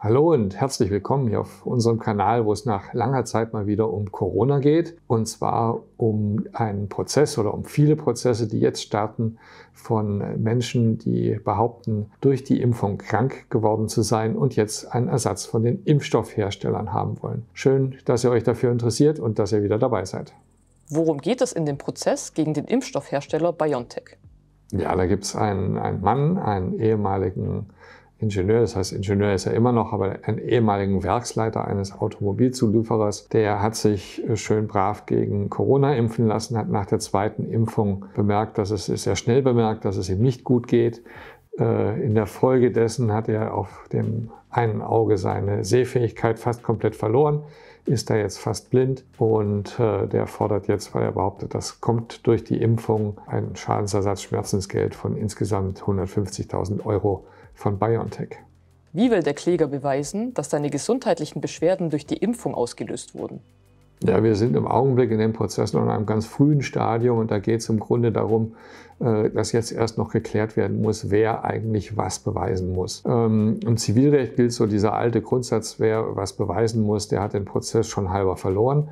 Hallo und herzlich willkommen hier auf unserem Kanal, wo es nach langer Zeit mal wieder um Corona geht. Und zwar um einen Prozess oder um viele Prozesse, die jetzt starten von Menschen, die behaupten, durch die Impfung krank geworden zu sein und jetzt einen Ersatz von den Impfstoffherstellern haben wollen. Schön, dass ihr euch dafür interessiert und dass ihr wieder dabei seid. Worum geht es in dem Prozess gegen den Impfstoffhersteller BioNTech? Ja, da gibt es einen, einen Mann, einen ehemaligen Ingenieur. Das heißt, Ingenieur ist er immer noch, aber einen ehemaligen Werksleiter eines Automobilzulieferers. Der hat sich schön brav gegen Corona impfen lassen, hat nach der zweiten Impfung bemerkt, dass es sehr schnell bemerkt, dass es ihm nicht gut geht. Äh, in der Folge dessen hat er auf dem einen Auge seine Sehfähigkeit fast komplett verloren, ist da jetzt fast blind und äh, der fordert jetzt, weil er behauptet, das kommt durch die Impfung, ein Schadensersatz, Schmerzensgeld von insgesamt 150.000 Euro von BioNTech. Wie will der Kläger beweisen, dass seine gesundheitlichen Beschwerden durch die Impfung ausgelöst wurden? Ja, wir sind im Augenblick in dem Prozess noch in einem ganz frühen Stadium und da geht es im Grunde darum, äh, dass jetzt erst noch geklärt werden muss, wer eigentlich was beweisen muss. Ähm, Im Zivilrecht gilt so dieser alte Grundsatz, wer was beweisen muss, der hat den Prozess schon halber verloren.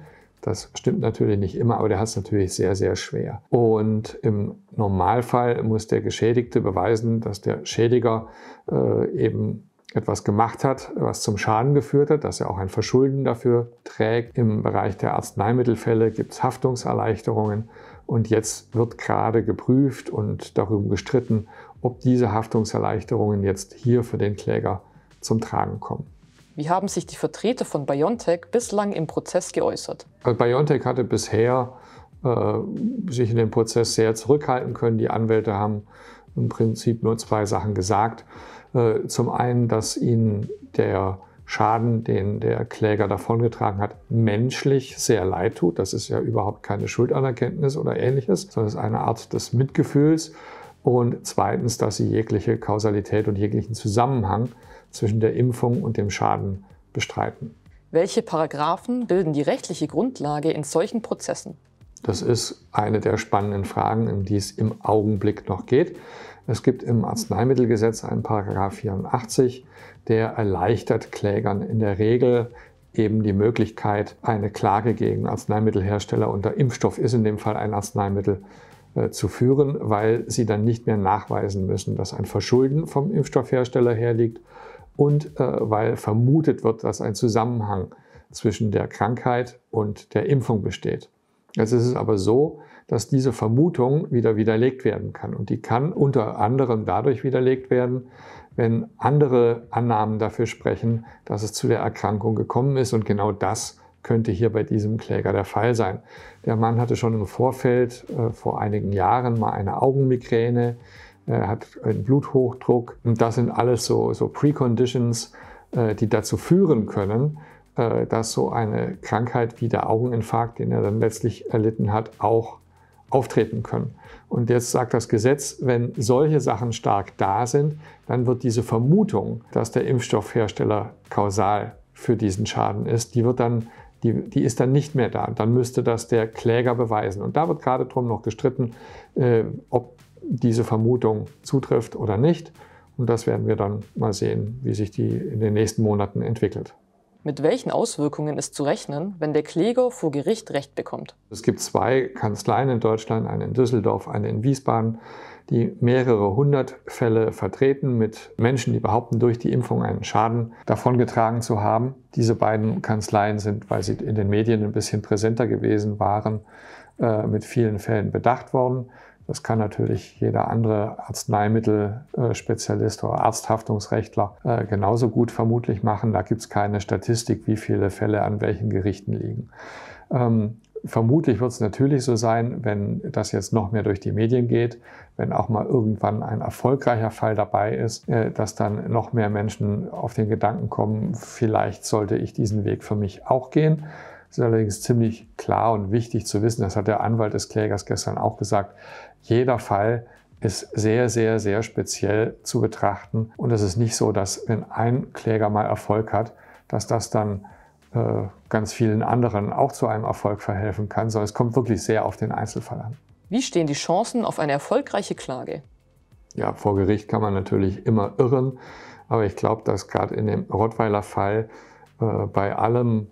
Das stimmt natürlich nicht immer, aber der hat es natürlich sehr, sehr schwer. Und im Normalfall muss der Geschädigte beweisen, dass der Schädiger äh, eben etwas gemacht hat, was zum Schaden geführt hat, dass er auch ein Verschulden dafür trägt. Im Bereich der Arzneimittelfälle gibt es Haftungserleichterungen und jetzt wird gerade geprüft und darüber gestritten, ob diese Haftungserleichterungen jetzt hier für den Kläger zum Tragen kommen. Wie haben sich die Vertreter von BioNTech bislang im Prozess geäußert? BioNTech hatte bisher äh, sich in dem Prozess sehr zurückhalten können. Die Anwälte haben im Prinzip nur zwei Sachen gesagt. Äh, zum einen, dass ihnen der Schaden, den der Kläger davongetragen hat, menschlich sehr leid tut. Das ist ja überhaupt keine Schuldanerkenntnis oder ähnliches, sondern es ist eine Art des Mitgefühls. Und zweitens, dass sie jegliche Kausalität und jeglichen Zusammenhang zwischen der Impfung und dem Schaden bestreiten. Welche Paragraphen bilden die rechtliche Grundlage in solchen Prozessen? Das ist eine der spannenden Fragen, um die es im Augenblick noch geht. Es gibt im Arzneimittelgesetz einen Paragraph 84, der erleichtert Klägern in der Regel eben die Möglichkeit, eine Klage gegen Arzneimittelhersteller unter Impfstoff ist in dem Fall ein Arzneimittel äh, zu führen, weil sie dann nicht mehr nachweisen müssen, dass ein Verschulden vom Impfstoffhersteller herliegt, und äh, weil vermutet wird, dass ein Zusammenhang zwischen der Krankheit und der Impfung besteht. Jetzt ist es aber so, dass diese Vermutung wieder widerlegt werden kann. Und die kann unter anderem dadurch widerlegt werden, wenn andere Annahmen dafür sprechen, dass es zu der Erkrankung gekommen ist. Und genau das könnte hier bei diesem Kläger der Fall sein. Der Mann hatte schon im Vorfeld äh, vor einigen Jahren mal eine Augenmigräne er äh, hat einen Bluthochdruck. Und das sind alles so, so Preconditions, äh, die dazu führen können, äh, dass so eine Krankheit wie der Augeninfarkt, den er dann letztlich erlitten hat, auch auftreten können. Und jetzt sagt das Gesetz, wenn solche Sachen stark da sind, dann wird diese Vermutung, dass der Impfstoffhersteller kausal für diesen Schaden ist, die wird dann die, die ist dann nicht mehr da. Dann müsste das der Kläger beweisen. Und da wird gerade drum noch gestritten, äh, ob diese Vermutung zutrifft oder nicht. Und das werden wir dann mal sehen, wie sich die in den nächsten Monaten entwickelt. Mit welchen Auswirkungen ist zu rechnen, wenn der Kläger vor Gericht Recht bekommt? Es gibt zwei Kanzleien in Deutschland, eine in Düsseldorf, eine in Wiesbaden, die mehrere hundert Fälle vertreten mit Menschen, die behaupten, durch die Impfung einen Schaden davongetragen zu haben. Diese beiden Kanzleien sind, weil sie in den Medien ein bisschen präsenter gewesen waren, äh, mit vielen Fällen bedacht worden. Das kann natürlich jeder andere Arzneimittelspezialist oder Arzthaftungsrechtler äh, genauso gut vermutlich machen. Da gibt es keine Statistik, wie viele Fälle an welchen Gerichten liegen. Ähm, vermutlich wird es natürlich so sein, wenn das jetzt noch mehr durch die Medien geht, wenn auch mal irgendwann ein erfolgreicher Fall dabei ist, äh, dass dann noch mehr Menschen auf den Gedanken kommen, vielleicht sollte ich diesen Weg für mich auch gehen sind allerdings ziemlich klar und wichtig zu wissen. Das hat der Anwalt des Klägers gestern auch gesagt. Jeder Fall ist sehr, sehr, sehr speziell zu betrachten. Und es ist nicht so, dass wenn ein Kläger mal Erfolg hat, dass das dann äh, ganz vielen anderen auch zu einem Erfolg verhelfen kann, sondern es kommt wirklich sehr auf den Einzelfall an. Wie stehen die Chancen auf eine erfolgreiche Klage? Ja, vor Gericht kann man natürlich immer irren, aber ich glaube, dass gerade in dem Rottweiler Fall äh, bei allem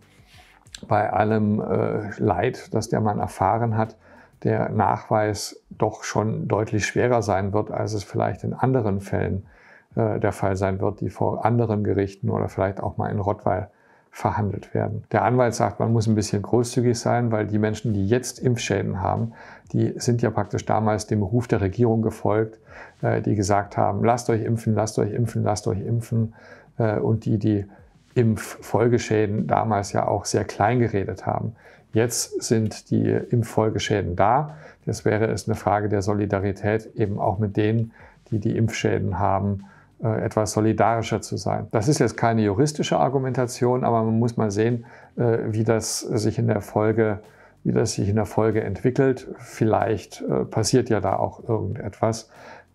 bei allem äh, Leid, das der Mann erfahren hat, der Nachweis doch schon deutlich schwerer sein wird, als es vielleicht in anderen Fällen äh, der Fall sein wird, die vor anderen Gerichten oder vielleicht auch mal in Rottweil verhandelt werden. Der Anwalt sagt, man muss ein bisschen großzügig sein, weil die Menschen, die jetzt Impfschäden haben, die sind ja praktisch damals dem Ruf der Regierung gefolgt, äh, die gesagt haben, lasst euch impfen, lasst euch impfen, lasst euch impfen. Äh, und die, die Impffolgeschäden damals ja auch sehr klein geredet haben. Jetzt sind die Impffolgeschäden da. Jetzt wäre es eine Frage der Solidarität, eben auch mit denen, die die Impfschäden haben, äh, etwas solidarischer zu sein. Das ist jetzt keine juristische Argumentation, aber man muss mal sehen, äh, wie das sich in der Folge, wie das sich in der Folge entwickelt. Vielleicht äh, passiert ja da auch irgendetwas.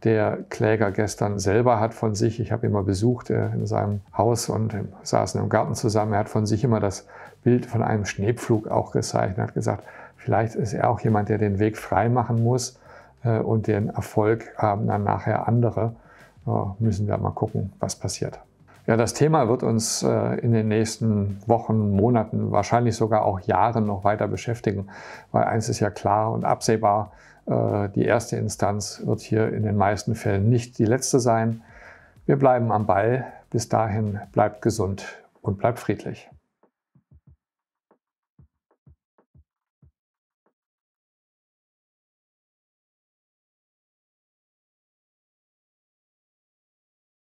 Der Kläger gestern selber hat von sich, ich habe ihn mal besucht äh, in seinem Haus und saßen im Garten zusammen, er hat von sich immer das Bild von einem Schneepflug auch gezeichnet, hat gesagt, vielleicht ist er auch jemand, der den Weg frei machen muss äh, und den Erfolg haben dann nachher andere. müssen wir mal gucken, was passiert. Ja, das Thema wird uns äh, in den nächsten Wochen, Monaten, wahrscheinlich sogar auch Jahren noch weiter beschäftigen, weil eins ist ja klar und absehbar, äh, die erste Instanz wird hier in den meisten Fällen nicht die letzte sein. Wir bleiben am Ball. Bis dahin bleibt gesund und bleibt friedlich.